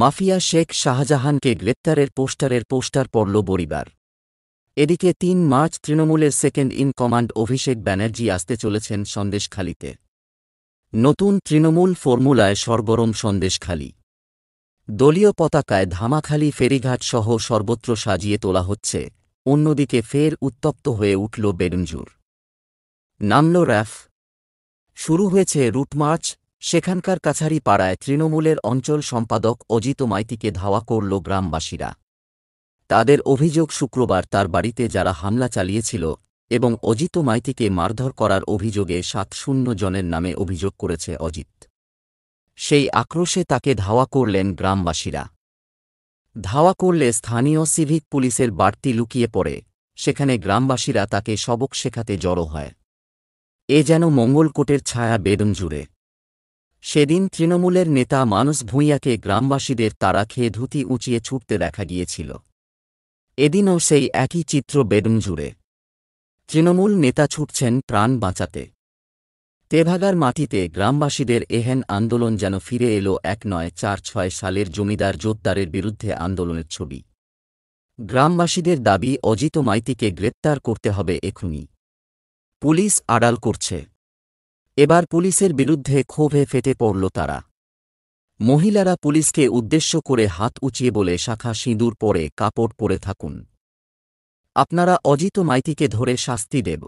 mafia Sheikh শাহজাহানকে গ্রেপ্তারের পোস্টারের poster পড়ল বরিবার এদিকে তিন মার্চ তৃণমূলের second in command Abhishek Banerjee আসতে চলেছেন সন্দেশখালিতে নতুন তৃণমূল ফর্মুলায় সরগরম সন্দেশখালি দলীয় পতাকায় ধামাখালি ফেরিঘাট সহ সর্বত্র সাজিয়ে তোলা হচ্ছে অন্যদিকে ফের উত্তপ্ত হয়ে উঠল বেডুঞ্জুর নামল র্যাফ শুরু হয়েছে রুটমার্চ সেখানকার কাছারি পাড়ায় তৃণমূলের অঞ্চল সম্পাদক অজিত মাইতিকে ধাওয়া করল গ্রামবাসীরা তাদের অভিযোগ শুক্রবার তার বাড়িতে যারা হামলা চালিয়েছিল এবং অজিত মাইতিকে মারধর করার অভিযোগে সাত শূন্য জনের নামে অভিযোগ করেছে অজিত সেই আক্রোশে তাকে ধাওয়া করলেন গ্রামবাসীরা ধাওয়া করলে স্থানীয় সিভিক পুলিশের বাড়তি লুকিয়ে পড়ে সেখানে গ্রামবাসীরা তাকে সবক শেখাতে জড়ো হয় এ যেন মঙ্গলকোটের ছায়া বেদম জুড়ে সেদিন তৃণমূলের নেতা মানস ভূঁইয়াকে গ্রামবাসীদের তারা খেয়ে ধুতি উঁচিয়ে ছুটতে দেখা গিয়েছিল এদিনও সেই একই চিত্র বেডুন জুড়ে তৃণমূল নেতা ছুটছেন প্রাণ বাঁচাতে তেভাগার মাটিতে গ্রামবাসীদের এহেন আন্দোলন যেন ফিরে এলো এক নয় চার ছয় সালের জমিদার জোরদারের বিরুদ্ধে আন্দোলনের ছবি গ্রামবাসীদের দাবি অজিত মাইতিকে গ্রেপ্তার করতে হবে এখুনি পুলিশ আড়াল করছে এবার পুলিশের বিরুদ্ধে ক্ষোভে ফেটে পড়ল তারা মহিলারা পুলিশকে উদ্দেশ্য করে হাত উঁচিয়ে বলে শাখা সিঁদুর পরে কাপড় পরে থাকুন আপনারা অজিত মাইতিকে ধরে শাস্তি দেব